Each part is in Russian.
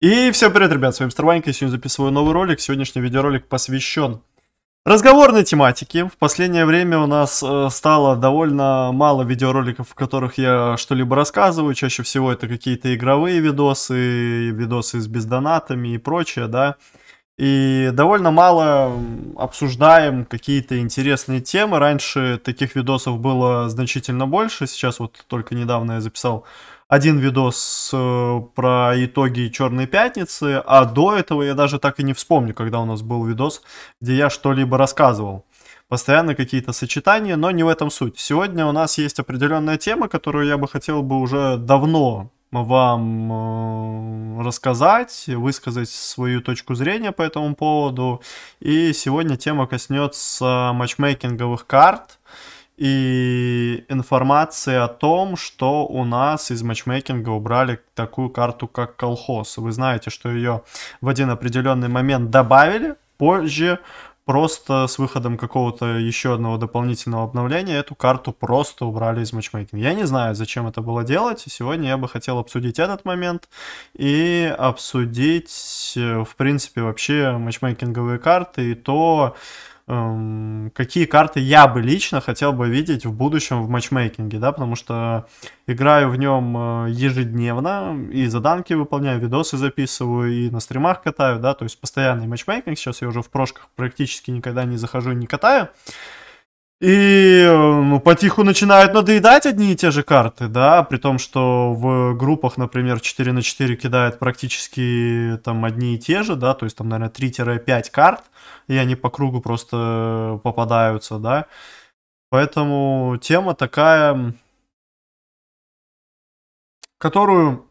И всем привет, ребят, с вами Старванька, сегодня записываю новый ролик. Сегодняшний видеоролик посвящен разговорной тематике. В последнее время у нас э, стало довольно мало видеороликов, в которых я что-либо рассказываю. Чаще всего это какие-то игровые видосы, видосы с бездонатами и прочее, да. И довольно мало обсуждаем какие-то интересные темы. Раньше таких видосов было значительно больше. Сейчас вот только недавно я записал один видос э, про итоги Черной пятницы, а до этого я даже так и не вспомню, когда у нас был видос, где я что-либо рассказывал. Постоянно какие-то сочетания, но не в этом суть. Сегодня у нас есть определенная тема, которую я бы хотел бы уже давно вам э, рассказать, высказать свою точку зрения по этому поводу. И сегодня тема коснется матчмейкинговых карт и информации о том, что у нас из матчмейкинга убрали такую карту, как колхоз. Вы знаете, что ее в один определенный момент добавили, позже просто с выходом какого-то еще одного дополнительного обновления эту карту просто убрали из матчмейкинга. Я не знаю, зачем это было делать, и сегодня я бы хотел обсудить этот момент и обсудить, э, в принципе, вообще матчмейкинговые карты и то, Эм, какие карты я бы лично хотел бы видеть в будущем в матчмейкинге, да, потому что играю в нем э, ежедневно, и заданки выполняю, видосы записываю, и на стримах катаю, да, то есть постоянный матчмейкинг, сейчас я уже в прошках практически никогда не захожу, не катаю, и ну, потиху начинают надоедать одни и те же карты, да, при том, что в группах, например, 4 на 4 кидают практически там одни и те же, да, то есть там, наверное, 3-5 карт, и они по кругу просто попадаются, да. Поэтому тема такая, которую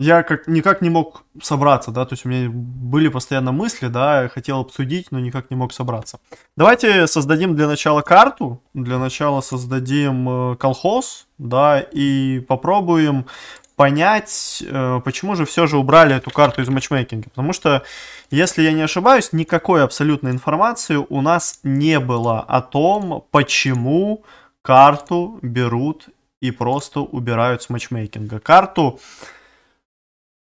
я как никак не мог собраться, да, то есть у меня были постоянно мысли, да, я хотел обсудить, но никак не мог собраться. Давайте создадим для начала карту, для начала создадим э, колхоз, да, и попробуем понять, э, почему же все же убрали эту карту из матчмейкинга. Потому что, если я не ошибаюсь, никакой абсолютной информации у нас не было о том, почему карту берут и просто убирают с матчмейкинга. Карту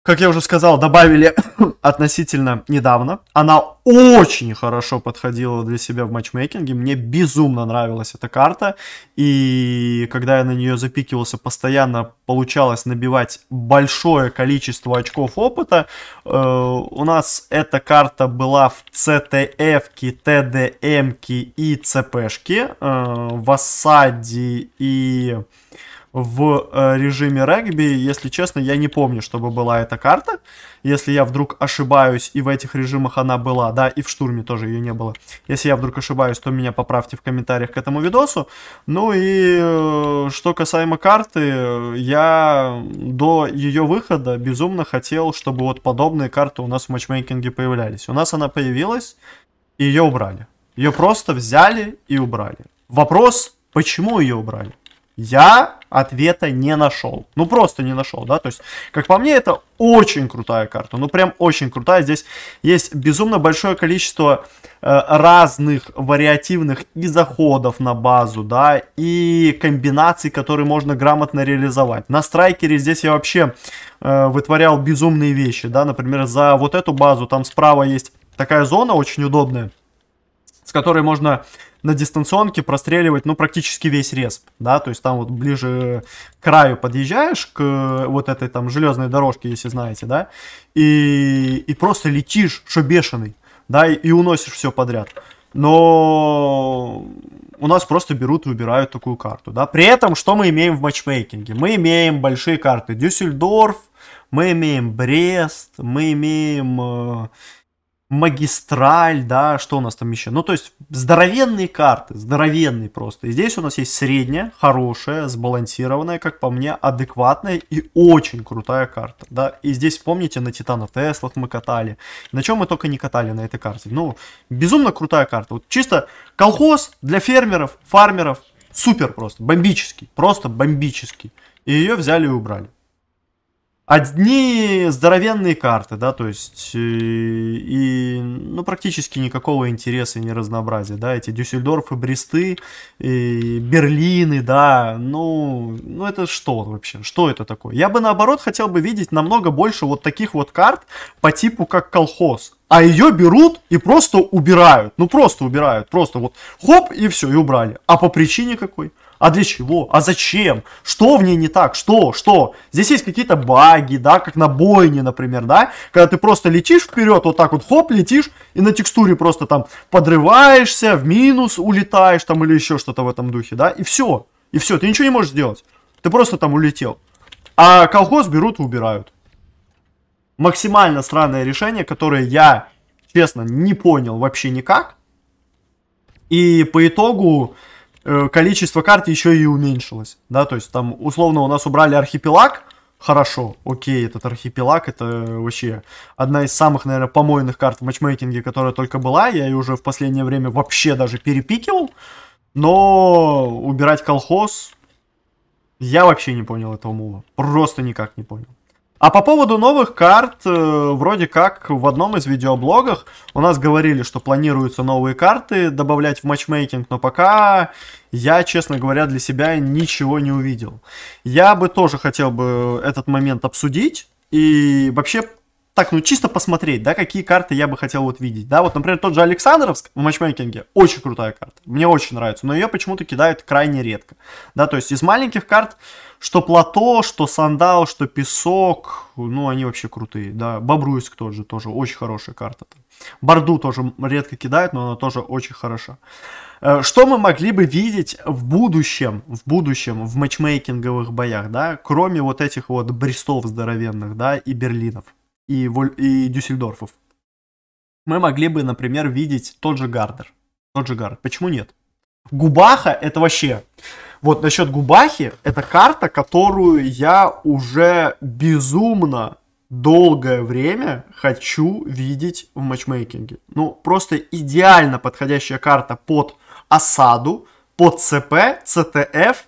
как я уже сказал, добавили относительно недавно. Она очень хорошо подходила для себя в матчмейкинге. Мне безумно нравилась эта карта. И когда я на нее запикивался, постоянно получалось набивать большое количество очков опыта. Э, у нас эта карта была в CTF-ке, TDM-ке и CP-шке. Э, в осаде и в э, режиме регби. Если честно, я не помню, чтобы была эта карта. Если я вдруг ошибаюсь, и в этих режимах она была, да, и в штурме тоже ее не было. Если я вдруг ошибаюсь, то меня поправьте в комментариях к этому видосу. Ну и э, что касаемо карты, я до ее выхода безумно хотел, чтобы вот подобные карты у нас в матчмейкинге появлялись. У нас она появилась, и ее убрали. Ее просто взяли и убрали. Вопрос, почему ее убрали? Я ответа не нашел. Ну, просто не нашел, да, то есть, как по мне, это очень крутая карта, ну, прям очень крутая. Здесь есть безумно большое количество э, разных вариативных и заходов на базу, да, и комбинаций, которые можно грамотно реализовать. На страйкере здесь я вообще э, вытворял безумные вещи, да, например, за вот эту базу, там справа есть такая зона очень удобная, с которой можно на дистанционке простреливать, ну, практически весь респ, да, то есть там вот ближе к краю подъезжаешь, к вот этой там железной дорожке, если знаете, да, и, и просто летишь, что бешеный, да, и, и уносишь все подряд. Но у нас просто берут и убирают такую карту, да. При этом, что мы имеем в матчмейкинге? Мы имеем большие карты Дюссельдорф, мы имеем Брест, мы имеем э, магистраль, да, что у нас там еще. Ну, то есть здоровенные карты, здоровенные просто. И здесь у нас есть средняя, хорошая, сбалансированная, как по мне, адекватная и очень крутая карта, да. И здесь, помните, на Титанов Теслах мы катали. На чем мы только не катали на этой карте. Ну, безумно крутая карта. Вот чисто колхоз для фермеров, фармеров, супер просто, бомбический, просто бомбический. И ее взяли и убрали. Одни здоровенные карты, да, то есть и, э, и ну, практически никакого интереса и не разнообразия, да, эти Дюссельдорфы, Бресты, и э, Берлины, да, ну, ну это что вообще, что это такое? Я бы наоборот хотел бы видеть намного больше вот таких вот карт по типу как колхоз, а ее берут и просто убирают, ну просто убирают, просто вот хоп и все, и убрали. А по причине какой? А для чего? А зачем? Что в ней не так? Что? Что? Здесь есть какие-то баги, да, как на бойне, например, да, когда ты просто летишь вперед, вот так вот, хоп, летишь, и на текстуре просто там подрываешься, в минус улетаешь там или еще что-то в этом духе, да, и все. И все, ты ничего не можешь сделать. Ты просто там улетел. А колхоз берут и убирают. Максимально странное решение, которое я, честно, не понял вообще никак. И по итогу Э, количество карт еще и уменьшилось, да, то есть там условно у нас убрали архипелаг, хорошо, окей, этот архипелаг, это вообще одна из самых, наверное, помойных карт в матчмейкинге, которая только была, я ее уже в последнее время вообще даже перепикивал, но убирать колхоз, я вообще не понял этого мува, просто никак не понял. А по поводу новых карт, э, вроде как в одном из видеоблогов у нас говорили, что планируются новые карты добавлять в матчмейкинг, но пока я, честно говоря, для себя ничего не увидел. Я бы тоже хотел бы этот момент обсудить и вообще так, ну чисто посмотреть, да, какие карты я бы хотел вот видеть, да, вот, например, тот же Александровск в матчмейкинге, очень крутая карта, мне очень нравится, но ее почему-то кидают крайне редко, да, то есть из маленьких карт что Плато, что Сандал, что Песок, ну, они вообще крутые, да. Бобруйск тот же, тоже очень хорошая карта. Борду тоже редко кидают, но она тоже очень хороша. Э, что мы могли бы видеть в будущем, в будущем, в матчмейкинговых боях, да, кроме вот этих вот Брестов здоровенных, да, и Берлинов, и, Воль... и Дюссельдорфов? Мы могли бы, например, видеть тот же Гардер. Тот же Гардер. Почему нет? Губаха это вообще... Вот насчет Губахи, это карта, которую я уже безумно долгое время хочу видеть в матчмейкинге. Ну, просто идеально подходящая карта под осаду, под ЦП, ЦТФ.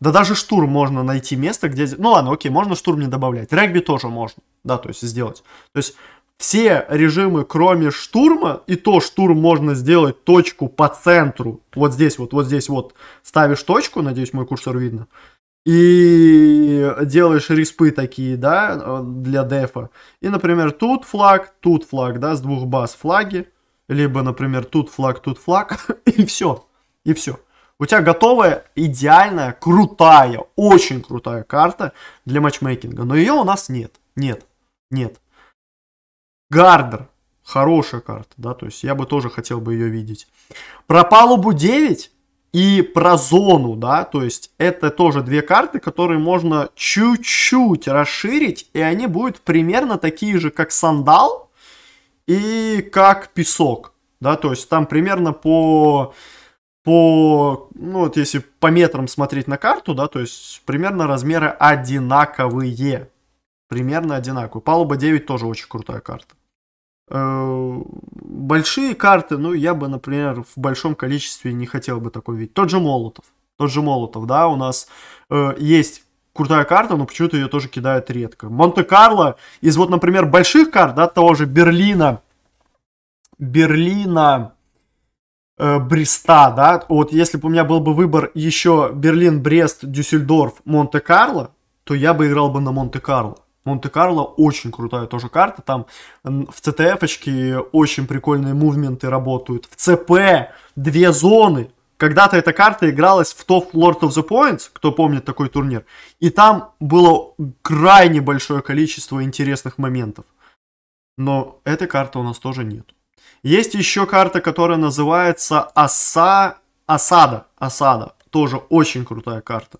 Да даже штурм можно найти место, где... Ну ладно, окей, можно штурм не добавлять. Регби тоже можно, да, то есть сделать. То есть все режимы, кроме штурма, и то штурм можно сделать точку по центру, вот здесь вот, вот здесь вот, ставишь точку, надеюсь, мой курсор видно, и делаешь респы такие, да, для дефа. И, например, тут флаг, тут флаг, да, с двух баз флаги, либо, например, тут флаг, тут флаг, и все, и все. У тебя готовая, идеальная, крутая, очень крутая карта для матчмейкинга, но ее у нас нет, нет, нет. Гардер. Хорошая карта, да, то есть я бы тоже хотел бы ее видеть. Про палубу 9 и про зону, да, то есть это тоже две карты, которые можно чуть-чуть расширить, и они будут примерно такие же, как сандал и как песок, да, то есть там примерно по по, ну вот если по метрам смотреть на карту, да, то есть примерно размеры одинаковые. Примерно одинаковые. Палуба 9 тоже очень крутая карта. Э, большие карты, ну, я бы, например, в большом количестве не хотел бы такой видеть. Тот же Молотов. Тот же Молотов, да, у нас э, есть крутая карта, но почему-то ее тоже кидают редко. Монте-Карло из вот, например, больших карт, да, того же Берлина, Берлина, э, Бреста, да, вот если бы у меня был бы выбор еще Берлин, Брест, Дюссельдорф, Монте-Карло, то я бы играл бы на Монте-Карло. Монте-Карло очень крутая тоже карта. Там в ЦТФ-очке очень прикольные мувменты работают. В ЦП две зоны. Когда-то эта карта игралась в топ Lord of the Points, кто помнит такой турнир. И там было крайне большое количество интересных моментов. Но этой карты у нас тоже нет. Есть еще карта, которая называется Оса... Осада. Осада. Тоже очень крутая карта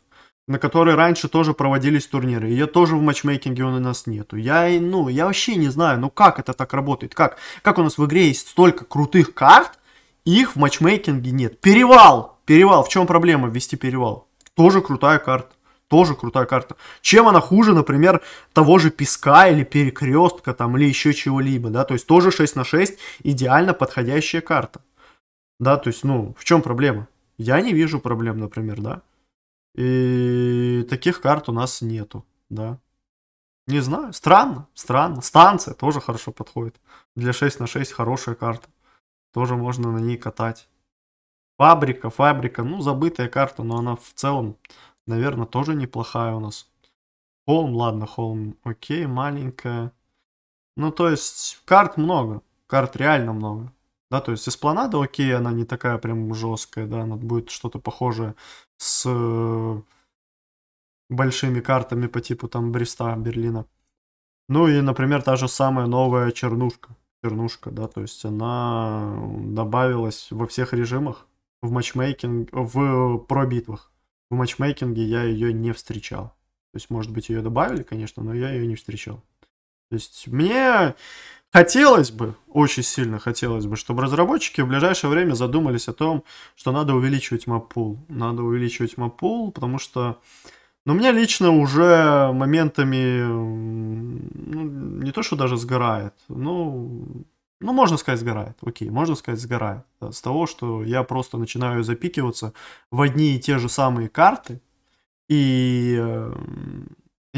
на которой раньше тоже проводились турниры. Ее тоже в матчмейкинге у нас нету. Я, ну, я вообще не знаю, ну как это так работает? Как, как у нас в игре есть столько крутых карт, их в матчмейкинге нет. Перевал! Перевал. В чем проблема ввести перевал? Тоже крутая карта. Тоже крутая карта. Чем она хуже, например, того же песка или перекрестка там или еще чего-либо, да? То есть тоже 6 на 6 идеально подходящая карта. Да, то есть, ну, в чем проблема? Я не вижу проблем, например, да? И таких карт у нас нету, да. Не знаю, странно, странно. Станция тоже хорошо подходит. Для 6 на 6 хорошая карта. Тоже можно на ней катать. Фабрика, фабрика, ну забытая карта, но она в целом, наверное, тоже неплохая у нас. Холм, ладно, холм, окей, маленькая. Ну то есть карт много, карт реально много. Да, то есть эспланада, окей, она не такая прям жесткая, да, она будет что-то похожее с э, большими картами по типу там Бреста, Берлина. Ну и, например, та же самая новая чернушка. Чернушка, да, то есть она добавилась во всех режимах, в матчмейкинг, в э, пробитвах В матчмейкинге я ее не встречал. То есть, может быть, ее добавили, конечно, но я ее не встречал. То есть, мне Хотелось бы, очень сильно хотелось бы, чтобы разработчики в ближайшее время задумались о том, что надо увеличивать мапул, Надо увеличивать мапул, потому что но ну, у меня лично уже моментами ну, не то, что даже сгорает, ну, ну, можно сказать, сгорает. Окей, можно сказать, сгорает. Да, с того, что я просто начинаю запикиваться в одни и те же самые карты. И э,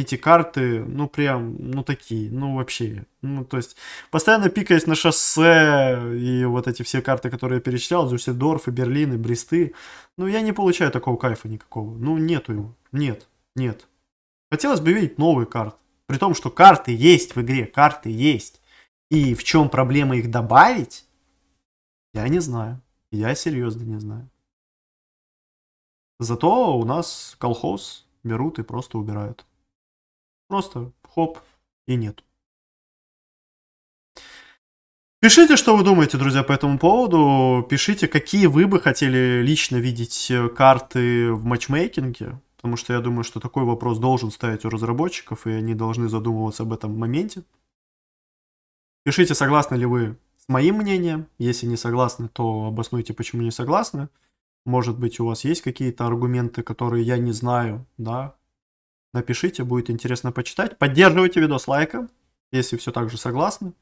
эти карты, ну, прям, ну, такие, ну, вообще, ну, то есть, постоянно пикаясь на шоссе и вот эти все карты, которые я перечислял, Дюссельдорф и Берлин и Бресты, ну, я не получаю такого кайфа никакого, ну, нету его, нет, нет. Хотелось бы видеть новые карты, при том, что карты есть в игре, карты есть, и в чем проблема их добавить, я не знаю, я серьезно не знаю. Зато у нас колхоз берут и просто убирают. Просто хоп и нет. Пишите, что вы думаете, друзья, по этому поводу. Пишите, какие вы бы хотели лично видеть э, карты в матчмейкинге. Потому что я думаю, что такой вопрос должен стоять у разработчиков, и они должны задумываться об этом моменте. Пишите, согласны ли вы с моим мнением. Если не согласны, то обоснуйте, почему не согласны. Может быть, у вас есть какие-то аргументы, которые я не знаю, да, Напишите, будет интересно почитать. Поддерживайте видос лайком, если все так же согласны.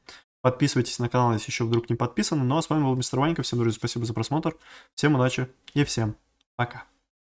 Подписывайтесь на канал, если еще вдруг не подписаны. Ну а с вами был мистер Ванька. Всем, друзья, спасибо за просмотр. Всем удачи и всем пока.